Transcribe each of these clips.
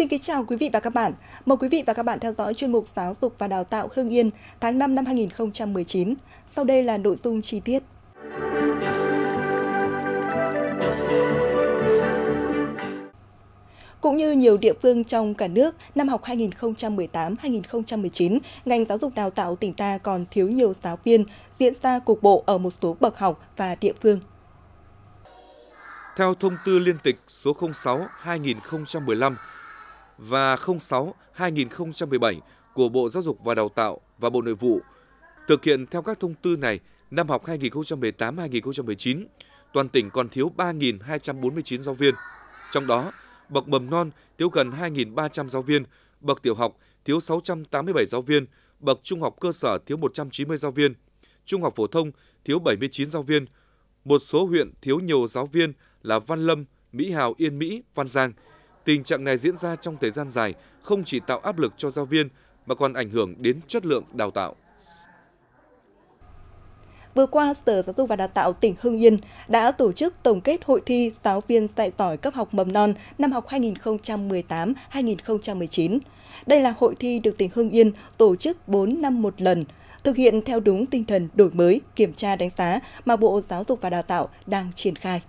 Xin kính chào quý vị và các bạn. Mời quý vị và các bạn theo dõi chuyên mục Giáo dục và Đào tạo Hưng Yên tháng 5 năm 2019. Sau đây là nội dung chi tiết. Cũng như nhiều địa phương trong cả nước, năm học 2018-2019, ngành giáo dục đào tạo tỉnh ta còn thiếu nhiều giáo viên diễn ra cục bộ ở một số bậc học và địa phương. Theo thông tư liên tịch số 06-2015 và 06-2017 của Bộ Giáo dục và Đào tạo và Bộ Nội vụ. Thực hiện theo các thông tư này, năm học 2018-2019, toàn tỉnh còn thiếu 3.249 giáo viên. Trong đó, bậc mầm non thiếu gần 2.300 giáo viên, bậc tiểu học thiếu 687 giáo viên, bậc trung học cơ sở thiếu 190 giáo viên, trung học phổ thông thiếu 79 giáo viên. Một số huyện thiếu nhiều giáo viên là Văn Lâm, Mỹ Hào, Yên Mỹ, Văn Giang – Tình trạng này diễn ra trong thời gian dài không chỉ tạo áp lực cho giáo viên mà còn ảnh hưởng đến chất lượng đào tạo. Vừa qua, Sở Giáo dục và Đào tạo tỉnh Hưng Yên đã tổ chức tổng kết hội thi giáo viên dạy giỏi cấp học mầm non năm học 2018-2019. Đây là hội thi được tỉnh Hưng Yên tổ chức 4 năm một lần, thực hiện theo đúng tinh thần đổi mới, kiểm tra đánh giá mà Bộ Giáo dục và Đào tạo đang triển khai.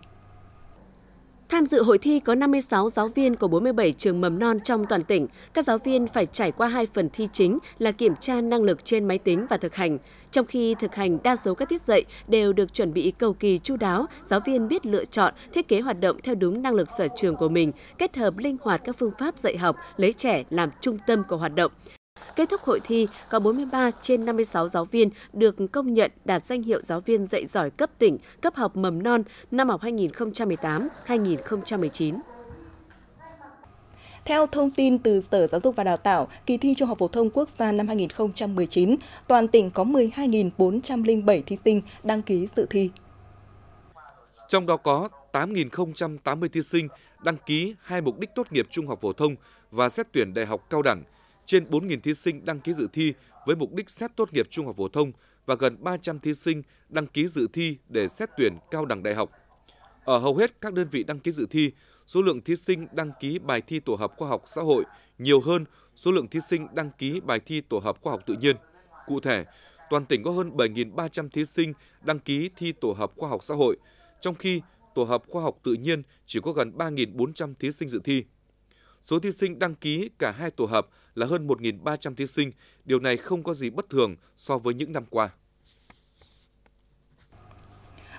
Tham dự hội thi có 56 giáo viên của 47 trường mầm non trong toàn tỉnh. Các giáo viên phải trải qua hai phần thi chính là kiểm tra năng lực trên máy tính và thực hành. Trong khi thực hành đa số các tiết dạy đều được chuẩn bị cầu kỳ chu đáo, giáo viên biết lựa chọn, thiết kế hoạt động theo đúng năng lực sở trường của mình, kết hợp linh hoạt các phương pháp dạy học, lấy trẻ làm trung tâm của hoạt động. Kết thúc hội thi, có 43 trên 56 giáo viên được công nhận đạt danh hiệu giáo viên dạy giỏi cấp tỉnh, cấp học mầm non năm học 2018-2019. Theo thông tin từ Sở Giáo dục và Đào tạo, kỳ thi Trung học phổ thông quốc gia năm 2019, toàn tỉnh có 12.407 thí sinh đăng ký dự thi. Trong đó có 8.080 thí sinh đăng ký hai mục đích tốt nghiệp trung học phổ thông và xét tuyển đại học cao đẳng – trên 4.000 thí sinh đăng ký dự thi với mục đích xét tốt nghiệp trung học phổ thông và gần 300 thí sinh đăng ký dự thi để xét tuyển cao đẳng đại học. Ở hầu hết các đơn vị đăng ký dự thi, số lượng thí sinh đăng ký bài thi tổ hợp khoa học xã hội nhiều hơn số lượng thí sinh đăng ký bài thi tổ hợp khoa học tự nhiên. Cụ thể, toàn tỉnh có hơn 7.300 thí sinh đăng ký thi tổ hợp khoa học xã hội, trong khi tổ hợp khoa học tự nhiên chỉ có gần 3.400 thí sinh dự thi. Số thí sinh đăng ký cả hai tổ hợp là hơn 1.300 thí sinh, điều này không có gì bất thường so với những năm qua.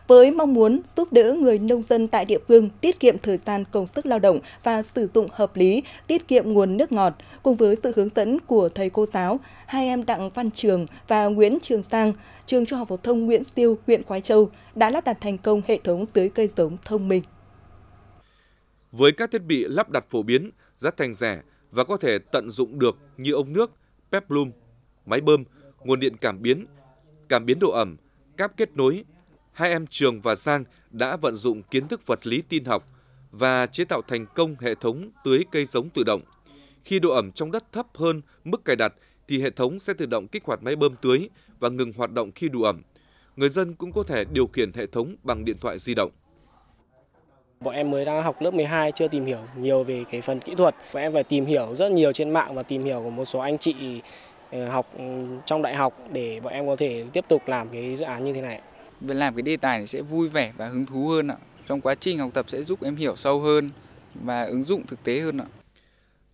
Với mong muốn giúp đỡ người nông dân tại địa phương tiết kiệm thời gian công sức lao động và sử dụng hợp lý, tiết kiệm nguồn nước ngọt, cùng với sự hướng dẫn của thầy cô giáo, hai em Đặng Văn Trường và Nguyễn Trường Sang, trường Trung học phổ thông Nguyễn Siêu, huyện Khoái Châu đã lắp đặt thành công hệ thống tưới cây giống thông minh. Với các thiết bị lắp đặt phổ biến, rất thành rẻ và có thể tận dụng được như ống nước, pep bloom, máy bơm, nguồn điện cảm biến, cảm biến độ ẩm, cáp kết nối. Hai em Trường và Giang đã vận dụng kiến thức vật lý tin học và chế tạo thành công hệ thống tưới cây giống tự động. Khi độ ẩm trong đất thấp hơn mức cài đặt thì hệ thống sẽ tự động kích hoạt máy bơm tưới và ngừng hoạt động khi đủ ẩm. Người dân cũng có thể điều khiển hệ thống bằng điện thoại di động. Bọn em mới đang học lớp 12 chưa tìm hiểu nhiều về cái phần kỹ thuật. Bọn em phải tìm hiểu rất nhiều trên mạng và tìm hiểu của một số anh chị ờ, học ừ, trong đại học để bọn em có thể tiếp tục làm cái dự án như thế này. Làm cái đề tài này sẽ vui vẻ và hứng thú hơn ạ. Trong quá trình học tập sẽ giúp em hiểu sâu hơn và ứng dụng thực tế hơn ạ.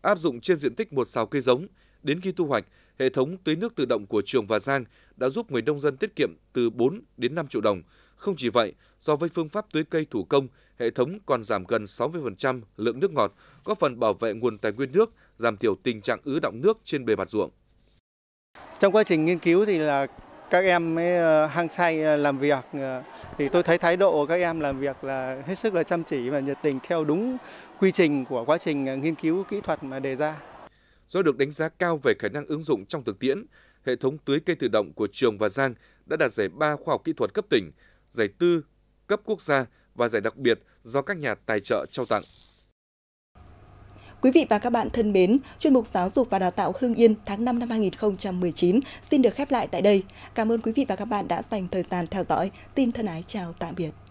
Áp dụng trên diện tích một sào cây giống, đến khi thu hoạch, hệ thống tưới nước tự động của trường Và Giang đã giúp người nông dân tiết kiệm từ 4 đến 5 triệu đồng, không chỉ vậy, so với phương pháp tưới cây thủ công, hệ thống còn giảm gần 60% lượng nước ngọt, góp phần bảo vệ nguồn tài nguyên nước, giảm thiểu tình trạng ứ động nước trên bề mặt ruộng. Trong quá trình nghiên cứu thì là các em mới ờ, hăng say ờ, làm việc ờ, thì tôi thấy thái độ của các em làm việc là hết sức là chăm chỉ và nhiệt tình theo đúng quy trình của quá trình nghiên cứu kỹ thuật mà đề ra. Do được đánh giá cao về khả năng ứng dụng trong thực tiễn, hệ thống tưới cây tự động của trường và Giang đã đạt giải ba khoa học kỹ thuật cấp tỉnh, giải tư cấp quốc gia và giải đặc biệt do các nhà tài trợ trao tặng. Quý vị và các bạn thân mến, chuyên mục Giáo dục và Đào tạo Hưng Yên tháng 5 năm 2019 xin được khép lại tại đây. Cảm ơn quý vị và các bạn đã dành thời gian theo dõi. Tin thân ái chào tạm biệt.